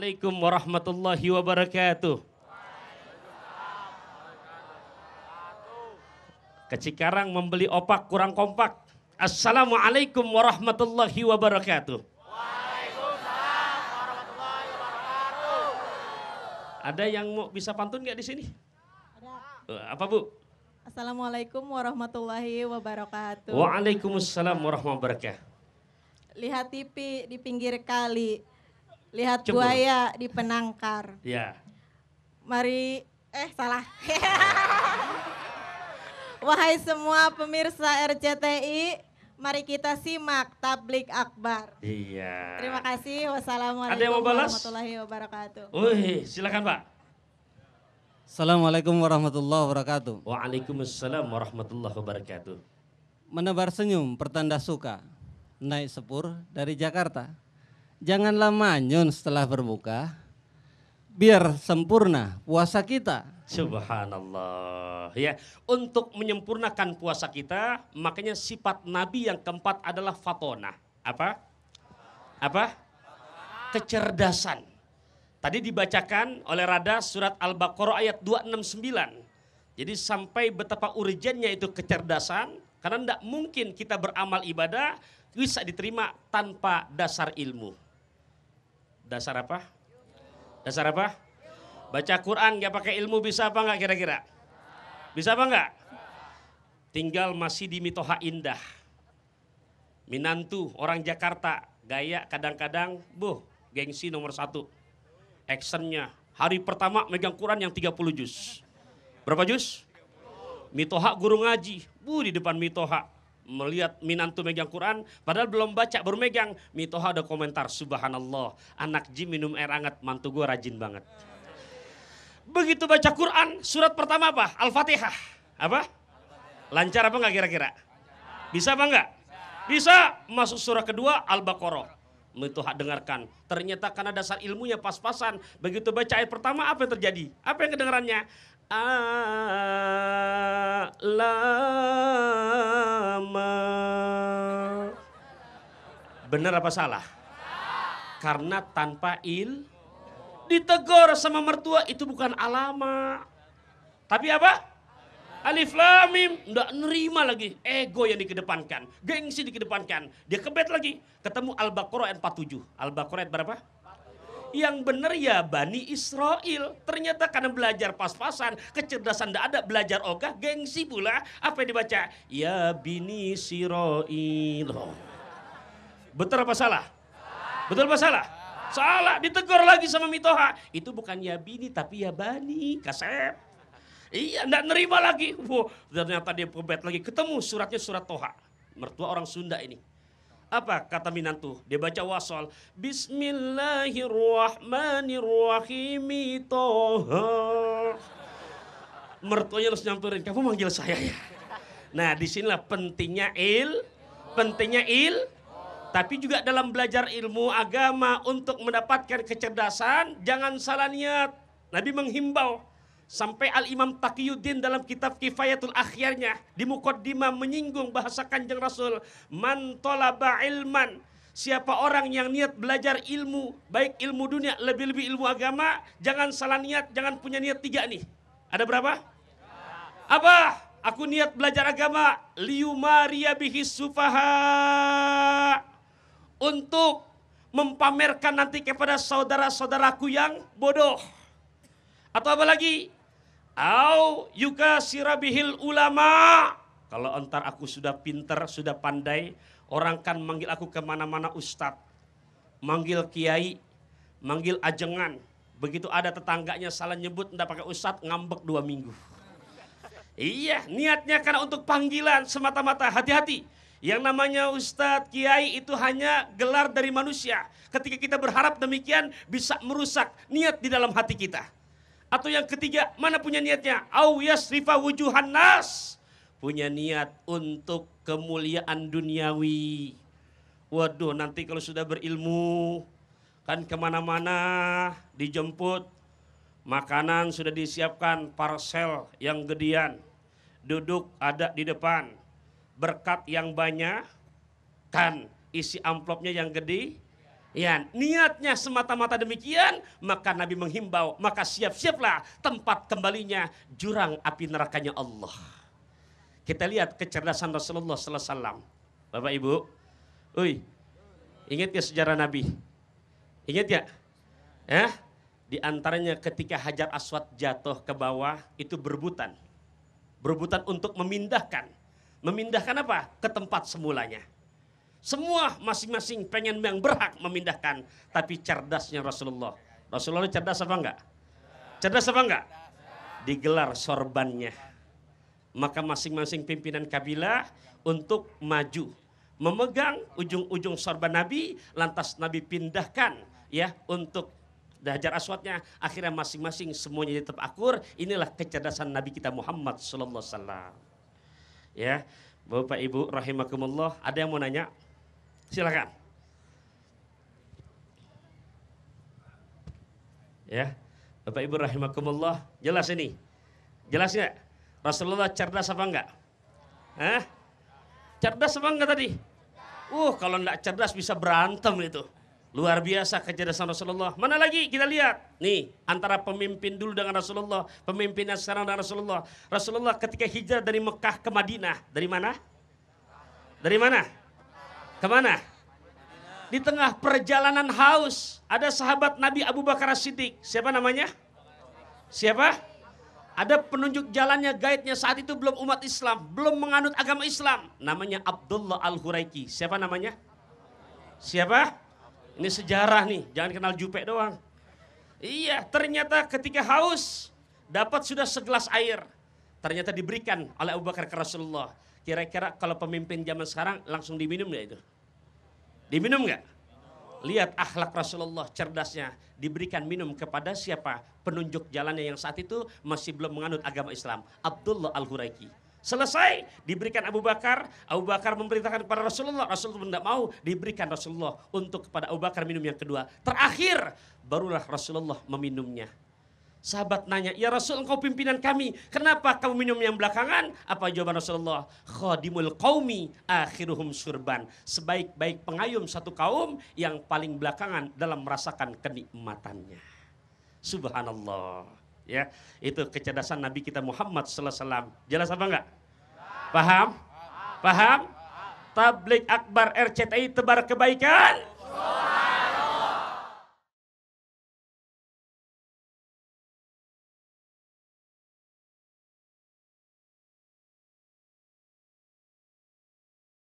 Assalamualaikum warahmatullahi wabarakatuh. Kecikarang membeli opak kurang kompak. Assalamualaikum warahmatullahi wabarakatuh. Waalaikumsalam warahmatullahi wabarakatuh. Ada yang mau bisa pantun nggak di sini? Ada. Eh, apa bu? Assalamualaikum warahmatullahi wabarakatuh. Waalaikumsalam warahmatullahi wabarakatuh. Lihat tipi di pinggir kali Lihat Cemburu. buaya di penangkar. Iya. Mari eh salah. Wahai semua pemirsa RCTI, mari kita simak tablik akbar. Iya. Terima kasih. Wassalamualaikum Ada yang mau balas? warahmatullahi wabarakatuh. Wih, silakan Pak. Assalamualaikum warahmatullahi wabarakatuh. Waalaikumsalam warahmatullahi wabarakatuh. Menebar senyum pertanda suka. Naik sepur dari Jakarta janganlah manyun setelah berbuka biar sempurna puasa kita. Subhanallah. Ya, untuk menyempurnakan puasa kita, makanya sifat nabi yang keempat adalah fatona. Apa? Apa? Kecerdasan. Tadi dibacakan oleh Rada surat Al-Baqarah ayat 269. Jadi sampai betapa urgennya itu kecerdasan karena tidak mungkin kita beramal ibadah bisa diterima tanpa dasar ilmu. Dasar apa? Dasar apa? Baca Quran gak pakai ilmu bisa apa nggak kira-kira? Bisa apa nggak? Tinggal masih di Mitoha Indah. Minantu, orang Jakarta, gaya kadang-kadang, buh, gengsi nomor satu. Actionnya, hari pertama megang Quran yang 30 juz. Berapa juz? Mitoha guru ngaji, bu di depan Mitoha melihat minantu megang Quran padahal belum baca baru megang mitoha ada komentar subhanallah anak jim minum air hangat mantu gue rajin banget begitu baca Quran surat pertama apa al-fatihah apa lancar apa nggak kira-kira bisa apa nggak bisa masuk surah kedua al-baqarah Mitoha dengarkan. Ternyata karena dasar ilmunya pas-pasan. Begitu baca ayat pertama apa yang terjadi? Apa yang kedengarannya? a'lama. Benar apa salah? Karena tanpa il ditegur sama mertua itu bukan alama. Tapi apa? Alif lamim mim nerima lagi ego yang dikedepankan, gengsi dikedepankan. Dia kebet lagi, ketemu Al-Baqarah ayat 47. Al-Baqarah ayat berapa? yang benar ya Bani Israel. Ternyata karena belajar pas-pasan, kecerdasan tidak ada, belajar ogah, gengsi pula. Apa yang dibaca? Ya Bini Israel. Betul apa salah? Betul apa salah? Salah, ditegur lagi sama Mitoha. Itu bukan ya Bini, tapi ya Bani. Kasep. Iya, tidak nerima lagi. Wow, ternyata dia pebet lagi. Ketemu suratnya surat Toha. Mertua orang Sunda ini. Apa kata Minantu? Dia baca wasol. Bismillahirrahmanirrahim. Toha. Mertuanya harus nyamperin. Kamu manggil saya ya? Nah disinilah pentingnya il. Pentingnya il. Tapi juga dalam belajar ilmu agama untuk mendapatkan kecerdasan. Jangan salah niat. Nabi menghimbau Sampai Al-Imam Taqiyuddin dalam kitab Kifayatul Akhirnya di Mukaddimah menyinggung bahasa kanjeng Rasul. Man talaba ilman. Siapa orang yang niat belajar ilmu, baik ilmu dunia, lebih-lebih ilmu agama, jangan salah niat, jangan punya niat tiga nih. Ada berapa? Apa? Aku niat belajar agama. Liumaria bihi sufaha. Untuk mempamerkan nanti kepada saudara-saudaraku yang bodoh. Atau apa lagi? Au yuka sirabihil ulama. Kalau entar aku sudah pinter, sudah pandai, orang kan manggil aku kemana-mana ustad. Manggil kiai, manggil ajengan. Begitu ada tetangganya salah nyebut, ndak pakai ustad, ngambek dua minggu. Iya, niatnya karena untuk panggilan semata-mata. Hati-hati. Yang namanya ustadz, kiai itu hanya gelar dari manusia. Ketika kita berharap demikian bisa merusak niat di dalam hati kita. Atau yang ketiga, mana punya niatnya? Au yasrifa wujuhan nas. Punya niat untuk kemuliaan duniawi. Waduh, nanti kalau sudah berilmu, kan kemana-mana dijemput. Makanan sudah disiapkan, parsel yang gedean. Duduk ada di depan. Berkat yang banyak, kan isi amplopnya yang gede, Ya, niatnya semata-mata demikian, maka Nabi menghimbau, maka siap-siaplah tempat kembalinya jurang api nerakanya Allah. Kita lihat kecerdasan Rasulullah sallallahu alaihi Bapak Ibu, Ui, ingat ya sejarah Nabi? Ingat ya? Ya? Di antaranya ketika Hajar Aswad jatuh ke bawah itu berebutan. Berebutan untuk memindahkan. Memindahkan apa? Ke tempat semulanya. Semua masing-masing pengen yang berhak memindahkan. Tapi cerdasnya Rasulullah. Rasulullah cerdas apa enggak? Cerdas apa enggak? Digelar sorbannya. Maka masing-masing pimpinan kabilah untuk maju. Memegang ujung-ujung sorban Nabi. Lantas Nabi pindahkan ya untuk dahjar aswatnya. akhirnya masing-masing semuanya tetap akur inilah kecerdasan Nabi kita Muhammad sallallahu alaihi wasallam ya Bapak Ibu rahimakumullah ada yang mau nanya Silakan. Ya. Bapak Ibu rahimakumullah, jelas ini. Jelas nggak? Rasulullah cerdas apa enggak? Hah? Cerdas apa enggak tadi? Uh, kalau enggak cerdas bisa berantem itu. Luar biasa kecerdasan Rasulullah. Mana lagi kita lihat? Nih, antara pemimpin dulu dengan Rasulullah, pemimpin yang sekarang dengan Rasulullah. Rasulullah ketika hijrah dari Mekah ke Madinah, dari mana? Dari mana? Kemana? Di tengah perjalanan haus, ada sahabat Nabi Abu Bakar Siddiq. Siapa namanya? Siapa? Ada penunjuk jalannya, guide-nya saat itu belum umat Islam, belum menganut agama Islam. Namanya Abdullah Al-Huraiki. Siapa namanya? Siapa? Ini sejarah nih, jangan kenal jupe doang. Iya, ternyata ketika haus dapat sudah segelas air. Ternyata diberikan oleh Abu Bakar ke Rasulullah Kira-kira kalau pemimpin zaman sekarang langsung diminum nggak itu? Diminum nggak? Lihat akhlak Rasulullah cerdasnya diberikan minum kepada siapa? Penunjuk jalannya yang saat itu masih belum menganut agama Islam. Abdullah Al-Huraiki. Selesai diberikan Abu Bakar, Abu Bakar memerintahkan kepada Rasulullah, Rasulullah tidak mau diberikan Rasulullah untuk kepada Abu Bakar minum yang kedua. Terakhir barulah Rasulullah meminumnya. Sahabat nanya, ya Rasul engkau pimpinan kami, kenapa kamu minum yang belakangan? Apa jawaban Rasulullah? Khadimul qawmi akhiruhum surban. Sebaik-baik pengayum satu kaum yang paling belakangan dalam merasakan kenikmatannya. Subhanallah. Ya, itu kecerdasan Nabi kita Muhammad sallallahu alaihi wasallam. Jelas apa enggak? Paham? Paham? Paham? Tablik Akbar RCTI tebar kebaikan